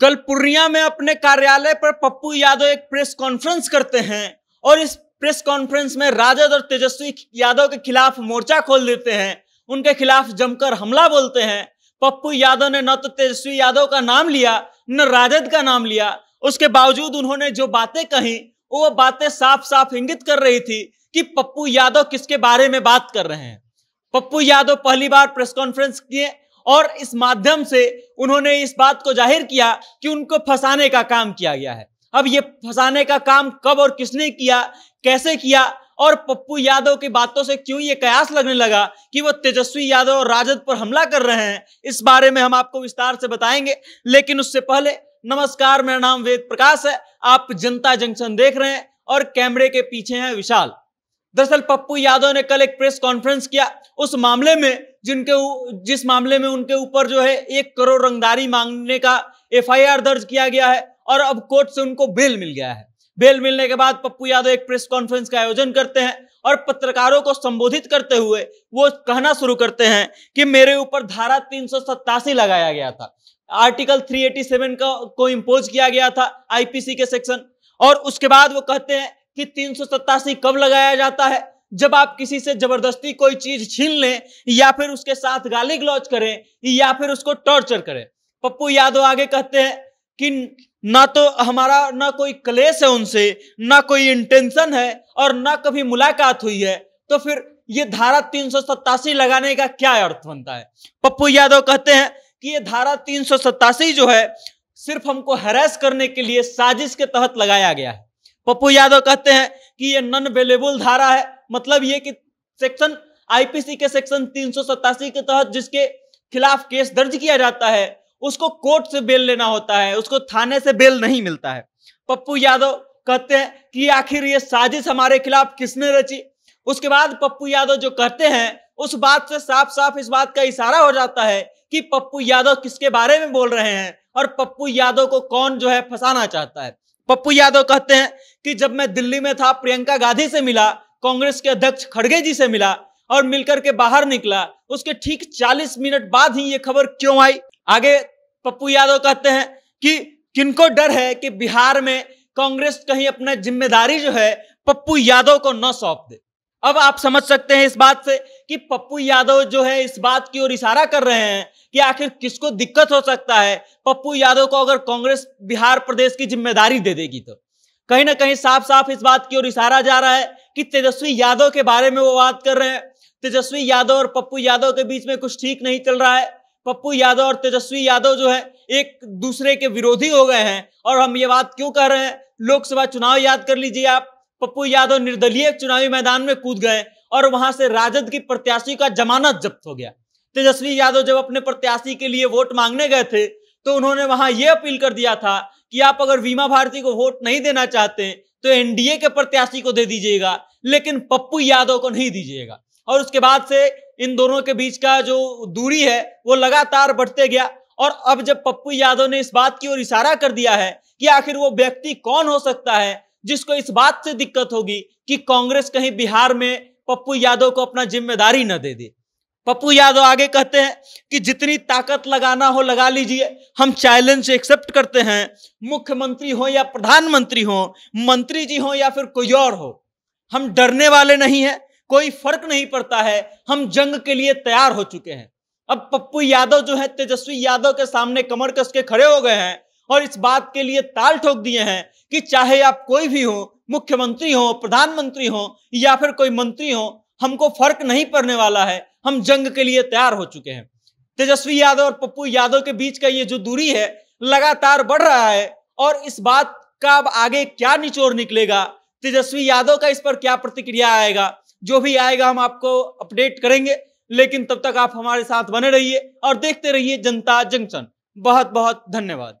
कल पूर्णिया में अपने कार्यालय पर पप्पू यादव एक प्रेस कॉन्फ्रेंस करते हैं और इस प्रेस कॉन्फ्रेंस में राजद और तेजस्वी यादव के खिलाफ मोर्चा खोल देते हैं उनके खिलाफ जमकर हमला बोलते हैं पप्पू यादव ने न तो तेजस्वी यादव का नाम लिया न राजद का नाम लिया उसके बावजूद उन्होंने जो बातें कही वो बातें साफ साफ इंगित कर रही थी कि पप्पू यादव किसके बारे में बात कर रहे हैं पप्पू यादव पहली बार प्रेस कॉन्फ्रेंस किए और इस माध्यम से उन्होंने इस बात को जाहिर किया कि उनको फंसाने का काम किया गया है अब ये फंसाने का काम कब और किसने किया कैसे किया और पप्पू यादव की बातों से क्यों ये कयास लगने लगा कि वो तेजस्वी यादव और राजद पर हमला कर रहे हैं इस बारे में हम आपको विस्तार से बताएंगे लेकिन उससे पहले नमस्कार मेरा नाम वेद प्रकाश है आप जनता जंक्शन देख रहे हैं और कैमरे के पीछे हैं विशाल दरअसल पप्पू यादव ने कल एक प्रेस कॉन्फ्रेंस किया उस मामले में जिनके जिस मामले में उनके ऊपर जो है एक करोड़ रंगदारी मांगने का एफआईआर दर्ज किया गया है और अब कोर्ट से उनको बेल मिल गया है बेल मिलने के बाद पप्पू यादव एक प्रेस कॉन्फ्रेंस का आयोजन करते हैं और पत्रकारों को संबोधित करते हुए वो कहना शुरू करते हैं कि मेरे ऊपर धारा तीन लगाया गया था आर्टिकल 387 का को, को इम्पोज किया गया था आईपीसी के सेक्शन और उसके बाद वो कहते हैं कि तीन कब लगाया जाता है जब आप किसी से जबरदस्ती कोई चीज छीन लें या फिर उसके साथ गाली गलौज करें या फिर उसको टॉर्चर करें पप्पू यादव आगे कहते हैं कि ना तो हमारा ना कोई क्लेश है उनसे ना कोई इंटेंशन है और ना कभी मुलाकात हुई है तो फिर ये धारा तीन लगाने का क्या अर्थ बनता है पप्पू यादव कहते हैं कि ये धारा तीन जो है सिर्फ हमको हैरेस करने के लिए साजिश के तहत लगाया गया है पप्पू यादव कहते हैं कि ये नॉन अवेलेबल धारा है मतलब ये कि सेक्शन आईपीसी के सेक्शन तीन के तहत जिसके खिलाफ केस दर्ज किया जाता है उसको कोर्ट से बेल लेना होता है उसको थाने से बेल नहीं मिलता है पप्पू यादव कहते हैं कि आखिर ये साजिश हमारे खिलाफ किसने रची उसके बाद पप्पू यादव जो कहते हैं उस बात से साफ साफ इस बात का इशारा हो जाता है कि पप्पू यादव किसके बारे में बोल रहे हैं और पप्पू यादव को कौन जो है फंसाना चाहता है पप्पू यादव कहते हैं कि जब मैं दिल्ली में था प्रियंका गांधी से मिला कांग्रेस के अध्यक्ष खड़गे जी से मिला और मिलकर के बाहर निकला उसके ठीक 40 मिनट बाद ही ये खबर क्यों आई आगे पप्पू यादव कहते हैं कि किनको डर है कि बिहार में कांग्रेस कहीं अपना जिम्मेदारी जो है पप्पू यादव को न सौंप दे अब आप समझ सकते हैं इस बात से कि पप्पू यादव जो है इस बात की ओर इशारा कर रहे हैं कि आखिर किसको दिक्कत हो सकता है पप्पू यादव को अगर कांग्रेस बिहार प्रदेश की जिम्मेदारी दे देगी तो कहीं ना कहीं साफ साफ इस बात की ओर इशारा जा रहा है कि तेजस्वी यादव के बारे में वो बात कर रहे हैं तेजस्वी यादव और पप्पू यादव के बीच में कुछ ठीक नहीं चल रहा है पप्पू यादव और तेजस्वी यादव जो है एक दूसरे के विरोधी हो गए हैं और हम ये बात क्यों कह रहे हैं लोकसभा चुनाव याद कर लीजिए आप पप्पू यादव निर्दलीय चुनावी मैदान में कूद गए और वहां से राजद की प्रत्याशी का जमानत जब्त हो गया तेजस्वी यादव जब अपने प्रत्याशी के लिए वोट मांगने गए थे तो उन्होंने वहां यह अपील कर दिया था कि आप अगर बीमा भारती को वोट नहीं देना चाहते तो एनडीए के प्रत्याशी को दे दीजिएगा लेकिन पप्पू यादव को नहीं दीजिएगा और उसके बाद से इन दोनों के बीच का जो दूरी है वो लगातार बढ़ते गया और अब जब पप्पू यादव ने इस बात की ओर इशारा कर दिया है कि आखिर वो व्यक्ति कौन हो सकता है जिसको इस बात से दिक्कत होगी कि कांग्रेस कहीं बिहार में पप्पू यादव को अपना जिम्मेदारी न दे दे पप्पू यादव आगे कहते हैं कि जितनी ताकत लगाना हो लगा लीजिए हम चैलेंज एक्सेप्ट करते हैं मुख्यमंत्री हो या प्रधानमंत्री हो मंत्री जी हो या फिर कोई और हो हम डरने वाले नहीं है कोई फर्क नहीं पड़ता है हम जंग के लिए तैयार हो चुके हैं अब पप्पू यादव जो है तेजस्वी यादव के सामने कमर कस के खड़े हो गए हैं और इस बात के लिए ताल ठोक दिए हैं कि चाहे आप कोई भी हो मुख्यमंत्री हो प्रधानमंत्री हो या फिर कोई मंत्री हो हमको फर्क नहीं पड़ने वाला है हम जंग के लिए तैयार हो चुके हैं तेजस्वी यादव और पप्पू यादव के बीच का ये जो दूरी है लगातार बढ़ रहा है और इस बात का अब आगे क्या निचोड़ निकलेगा तेजस्वी यादव का इस पर क्या प्रतिक्रिया आएगा जो भी आएगा हम आपको अपडेट करेंगे लेकिन तब तक आप हमारे साथ बने रहिए और देखते रहिए जनता जंक्शन बहुत बहुत धन्यवाद